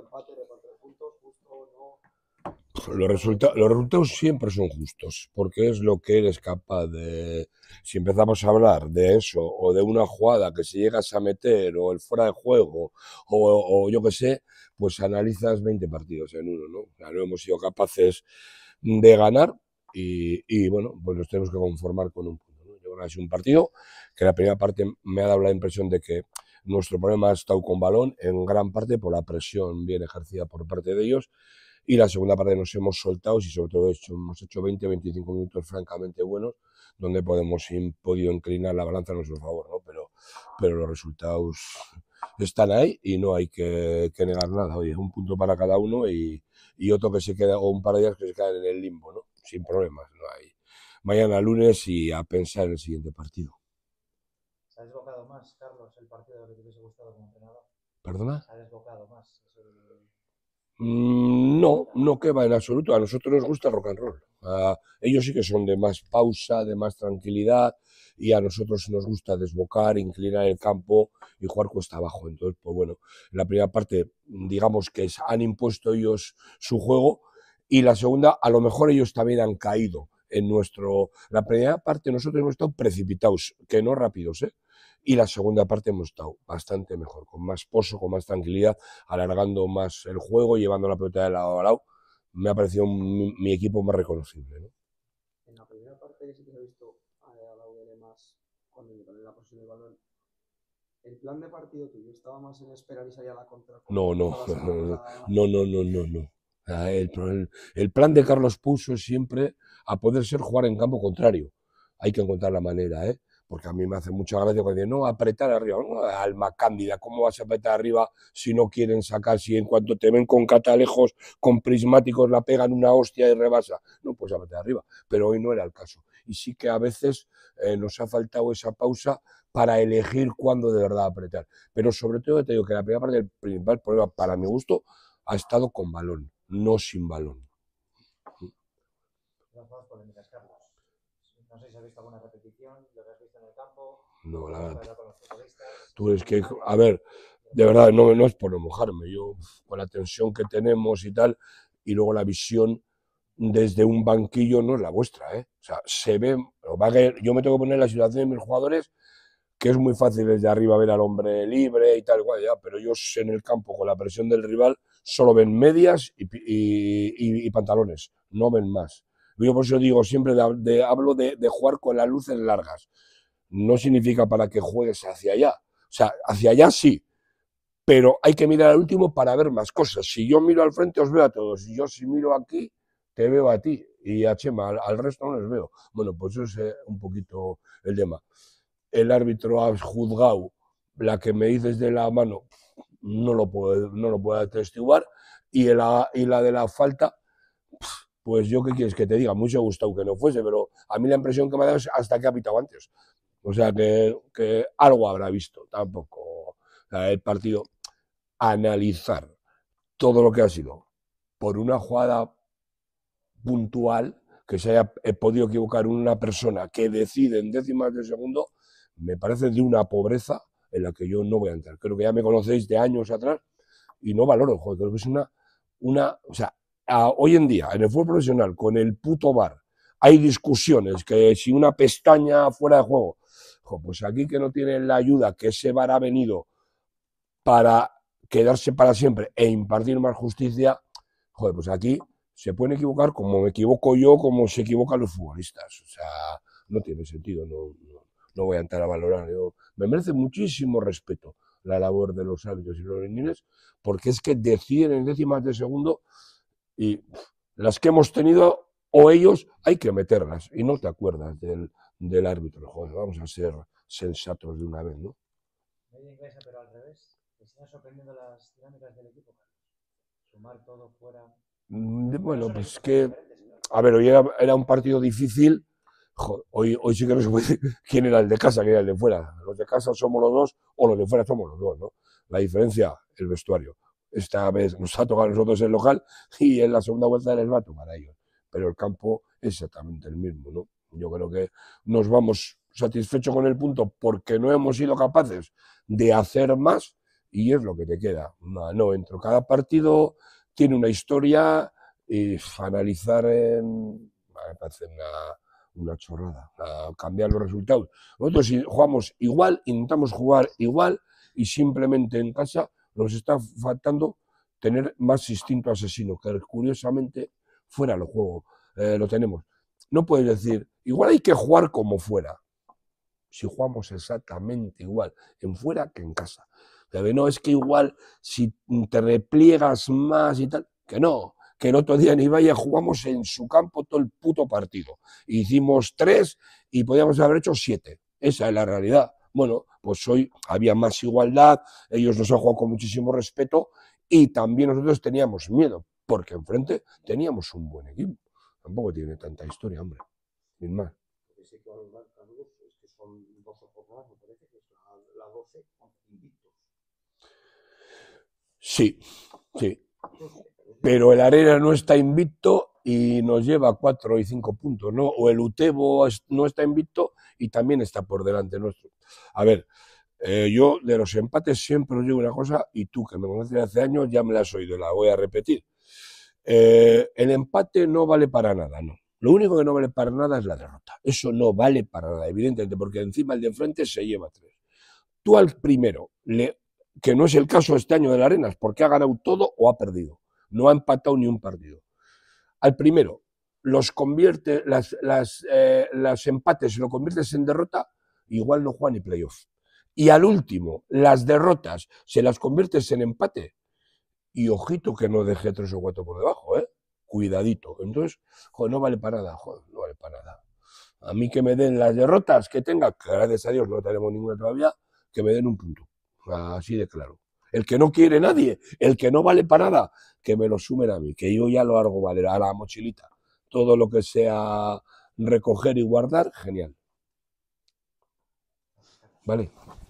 empate, justo, Los, resulta los resultados siempre son justos, porque es lo que eres capaz de... Si empezamos a hablar de eso, o de una jugada que si llegas a meter, o el fuera de juego, o, yo qué sé, pues analizas 20 partidos en uno, ¿no? no hemos sido capaces de ganar y, bueno, pues nos tenemos que conformar con un punto. ¿no? Yo un partido que la primera parte me ha dado la impresión de que nuestro problema ha estado con balón, en gran parte por la presión bien ejercida por parte de ellos. Y la segunda parte nos hemos soltado y sobre todo hemos hecho 20-25 minutos francamente buenos, donde podemos podido inclinar la balanza a nuestro favor, ¿no? Pero, pero los resultados están ahí y no hay que, negar nada. es un punto para cada uno y, otro que se queda, o un par de días que se quedan en el limbo, Sin problemas, no hay mañana lunes y a pensar en el siguiente partido más, Carlos, que te ¿Perdona? no, que va en absoluto. A nosotros nos gusta rock and roll. ellos sí que son de más pausa, de más tranquilidad y a nosotros nos gusta desbocar, inclinar el campo y jugar cuesta abajo. Entonces, pues bueno, la primera parte digamos que han impuesto ellos su juego y la segunda a lo mejor ellos también han caído en nuestro... La primera parte nosotros hemos estado precipitados, que no rápidos, ¿eh? y la segunda parte hemos estado bastante mejor, con más pozo, con más tranquilidad, alargando más el juego, llevando la pelota de lado a lado. Me ha parecido mi, equipo más reconocible. En la primera parte que sí que se visto eh, a la más con la posición del balón, el plan de partido tuyo estaba más en esperar y a la contra. no, no, no, no, no, no, no. Ah, el, plan de Carlos Puso es siempre a poder ser jugar en campo contrario. Hay que encontrar la manera, ¿eh? porque a mí me hace mucha gracia cuando dicen, no, apretar arriba, alma cándida, ¿cómo vas a apretar arriba si no quieren sacar? Si en cuanto te ven con catalejos, con prismáticos, la pegan una hostia y rebasa. No, pues apretar arriba, pero hoy no era el caso. Y sí que a veces eh, nos ha faltado esa pausa para elegir cuándo de verdad apretar. Pero sobre todo te digo que la primera parte del principal problema, para mi gusto, ha estado con balón no sin balón. No sé si has visto alguna repetición, lo has visto en el campo. la verdad. Tú es que, a ver, de verdad, no, no es por no mojarme. Yo, con la tensión que tenemos y tal, y luego la visión desde un banquillo no es la vuestra. ¿eh? O sea, se ve. Yo me tengo que poner en la situación de mis jugadores, que es muy fácil desde arriba ver al hombre libre y tal, pero ya, pero ellos en el campo, con la presión del rival, solo ven medias y, pantalones, no ven más. Yo por eso digo, siempre de, hablo de, jugar con las luces largas. No significa para que juegues hacia allá. O sea, hacia allá sí, pero hay que mirar al último para ver más cosas. Si yo miro al frente, os veo a todos. Si yo si miro aquí, te veo a ti y a Chema. Al, resto no les veo. Bueno, pues eso es eh, un poquito el tema. El árbitro ha juzgado la que me dices de la mano no lo puedo, no lo puedo atestiguar. Y la, y la de la falta, pues yo qué quieres que te diga, mucho gusto que no fuese, pero a mí la impresión que me ha dado es hasta que ha pitado antes. O sea que, algo habrá visto, tampoco. el partido, analizar todo lo que ha sido por una jugada puntual que se haya podido equivocar una persona que decide en décimas de segundo, me parece de una pobreza en la que yo no voy a entrar. Creo que ya me conocéis de años atrás y no valoro, joder, creo que es una, una o sea, hoy en día, en el fútbol profesional, con el puto bar, hay discusiones que si una pestaña fuera de juego, pues aquí que no tiene la ayuda que ese bar ha venido para quedarse para siempre e impartir más justicia, joder, pues aquí se pueden equivocar como me equivoco yo, como se equivocan los futbolistas. O sea, no tiene sentido, no, no no voy a entrar a valorar. me merece muchísimo respeto la labor de los árbitros y los leñines, porque es que deciden en décimas de segundo y las que hemos tenido o ellos hay que meterlas y no te acuerdas del, árbitro. Joder, vamos a ser sensatos de una vez, ¿no? Sumar todo fuera. Mm, bueno, pues que, a ver, hoy era un partido difícil hoy, sí que no se puede decir quién era el de casa, quién era el de fuera. Los de casa somos los dos o los de fuera somos los dos, ¿no? La diferencia, el vestuario. Esta vez nos ha tocado a nosotros el local y en la segunda vuelta les va a tocar a ellos. Pero el campo es exactamente el mismo, ¿no? Yo creo que nos vamos satisfechos con el punto porque no hemos sido capaces de hacer más y es lo que te queda. No, entro. Cada partido tiene una historia y analizar en... Me una una chorrada, cambiar los resultados. Nosotros si jugamos igual, intentamos jugar igual y simplemente en casa nos está faltando tener más instinto asesino, que curiosamente fuera del juego eh, lo tenemos. No puedes decir, igual hay que jugar como fuera, si jugamos exactamente igual, en fuera que en casa. no es que igual si te repliegas más y tal, que no, que el otro día en Ibaya jugamos en su campo todo el puto partido. Hicimos tres y podíamos haber hecho siete. Esa es la realidad. Bueno, pues hoy había más igualdad, ellos nos han jugado con muchísimo respeto y también nosotros teníamos miedo, porque enfrente teníamos un buen equipo. Tampoco tiene tanta historia, hombre. Sin más. Sí, sí pero el Arena no está invicto y nos lleva cuatro y cinco puntos, ¿no? O el Utebo no está invicto y también está por delante nuestro. A ver, eh, yo de los empates siempre os digo una cosa y tú que me conoces hace años ya me la has oído, la voy a repetir. Eh, el empate no vale para nada, ¿no? Lo único que no vale para nada es la derrota. Eso no vale para nada, evidentemente, porque encima el de enfrente se lleva tres. Tú al primero, que no es el caso este año de la Arenas, porque ha ganado todo o ha perdido no ha empatado ni un partido. Al primero, los convierte, las, las, eh, las empates lo conviertes en derrota, igual no juega ni playoff. Y al último, las derrotas se las conviertes en empate. Y ojito que no deje tres o cuatro por debajo, ¿eh? Cuidadito. Entonces, joder, no vale para nada, joder, no vale para nada. A mí que me den las derrotas que tenga, que gracias a Dios no tenemos ninguna todavía, que me den un punto. Así de claro el que no quiere nadie, el que no vale para nada, que me lo sumen a mí, que yo ya lo hago valer a la mochilita. Todo lo que sea recoger y guardar, genial. Vale.